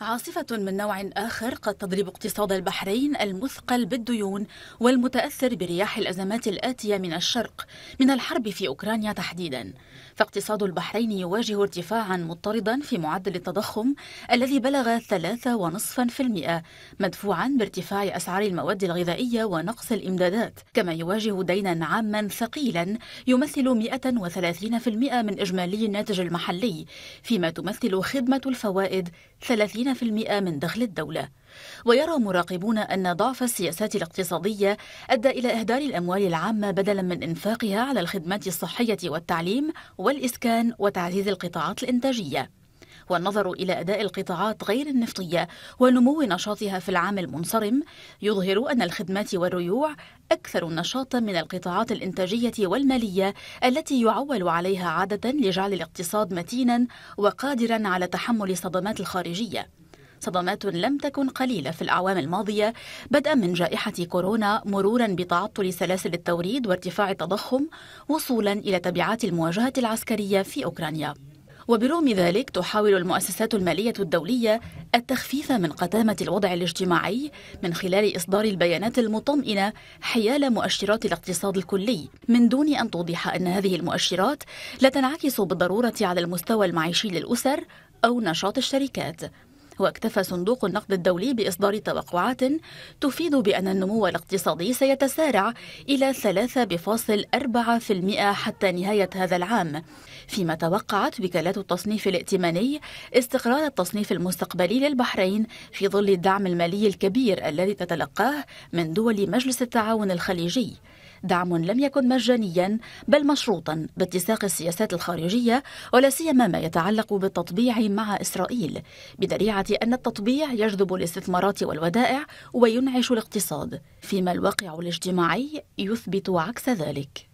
عاصفة من نوع آخر قد تضرب اقتصاد البحرين المثقل بالديون والمتأثر برياح الأزمات الآتية من الشرق من الحرب في أوكرانيا تحديدا فاقتصاد البحرين يواجه ارتفاعا مضطردا في معدل التضخم الذي بلغ 3.5% مدفوعا بارتفاع أسعار المواد الغذائية ونقص الإمدادات كما يواجه دينا عاما ثقيلا يمثل 130% من إجمالي الناتج المحلي فيما تمثل خدمة الفوائد 30 من دخل الدولة ويرى مراقبون أن ضعف السياسات الاقتصادية أدى إلى إهدار الأموال العامة بدلا من إنفاقها على الخدمات الصحية والتعليم والإسكان وتعزيز القطاعات الإنتاجية والنظر إلى أداء القطاعات غير النفطية ونمو نشاطها في العام المنصرم يظهر أن الخدمات والريوع أكثر نشاطا من القطاعات الإنتاجية والمالية التي يعول عليها عادة لجعل الاقتصاد متينا وقادرا على تحمل الصدمات الخارجية صدمات لم تكن قليلة في الأعوام الماضية بدءا من جائحة كورونا مرورا بتعطل سلاسل التوريد وارتفاع التضخم وصولا إلى تبعات المواجهة العسكرية في أوكرانيا وبرغم ذلك تحاول المؤسسات المالية الدولية التخفيف من قتامة الوضع الاجتماعي من خلال إصدار البيانات المطمئنة حيال مؤشرات الاقتصاد الكلي من دون أن توضح أن هذه المؤشرات لا تنعكس بالضرورة على المستوى المعيشي للأسر أو نشاط الشركات واكتفى صندوق النقد الدولي بإصدار توقعات تفيد بأن النمو الاقتصادي سيتسارع إلى 3.4% حتى نهاية هذا العام فيما توقعت وكالات التصنيف الائتماني استقرار التصنيف المستقبلي للبحرين في ظل الدعم المالي الكبير الذي تتلقاه من دول مجلس التعاون الخليجي دعم لم يكن مجانيا بل مشروطا باتساق السياسات الخارجية ولا سيما ما يتعلق بالتطبيع مع إسرائيل بذريعة أن التطبيع يجذب الاستثمارات والودائع وينعش الاقتصاد فيما الواقع الاجتماعي يثبت عكس ذلك